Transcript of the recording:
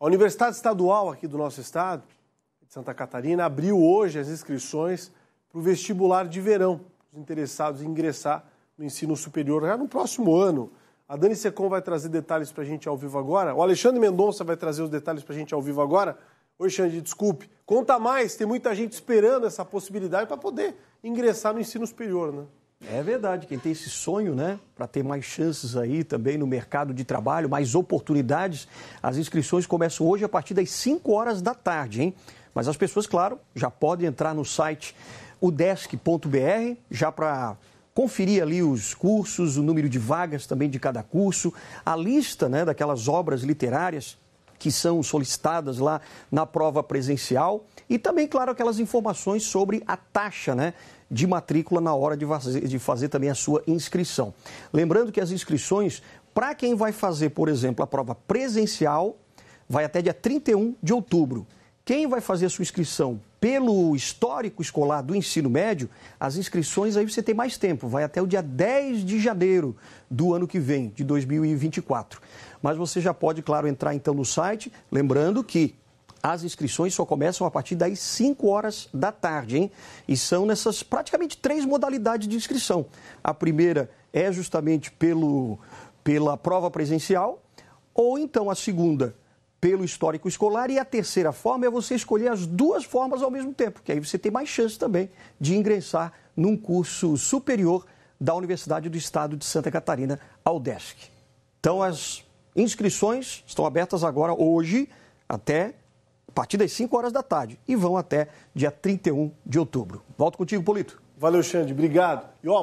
A Universidade Estadual aqui do nosso estado, de Santa Catarina, abriu hoje as inscrições para o vestibular de verão, os interessados em ingressar no ensino superior já no próximo ano. A Dani Secom vai trazer detalhes para a gente ao vivo agora. O Alexandre Mendonça vai trazer os detalhes para a gente ao vivo agora. Oi, Xande, desculpe. Conta mais, tem muita gente esperando essa possibilidade para poder ingressar no ensino superior, né? É verdade, quem tem esse sonho, né, para ter mais chances aí também no mercado de trabalho, mais oportunidades, as inscrições começam hoje a partir das 5 horas da tarde, hein? Mas as pessoas, claro, já podem entrar no site udesk.br já para conferir ali os cursos, o número de vagas também de cada curso, a lista, né, daquelas obras literárias que são solicitadas lá na prova presencial e também, claro, aquelas informações sobre a taxa né, de matrícula na hora de fazer, de fazer também a sua inscrição. Lembrando que as inscrições, para quem vai fazer, por exemplo, a prova presencial, vai até dia 31 de outubro. Quem vai fazer a sua inscrição pelo histórico escolar do ensino médio, as inscrições aí você tem mais tempo, vai até o dia 10 de janeiro do ano que vem, de 2024. Mas você já pode, claro, entrar então no site, lembrando que as inscrições só começam a partir das 5 horas da tarde, hein? E são nessas praticamente três modalidades de inscrição. A primeira é justamente pelo, pela prova presencial, ou então a segunda pelo histórico escolar e a terceira forma é você escolher as duas formas ao mesmo tempo, que aí você tem mais chance também de ingressar num curso superior da Universidade do Estado de Santa Catarina, ao DESC. Então as inscrições estão abertas agora hoje até partir das 5 horas da tarde e vão até dia 31 de outubro. Volto contigo, Polito. Valeu, Xande. Obrigado. E ó,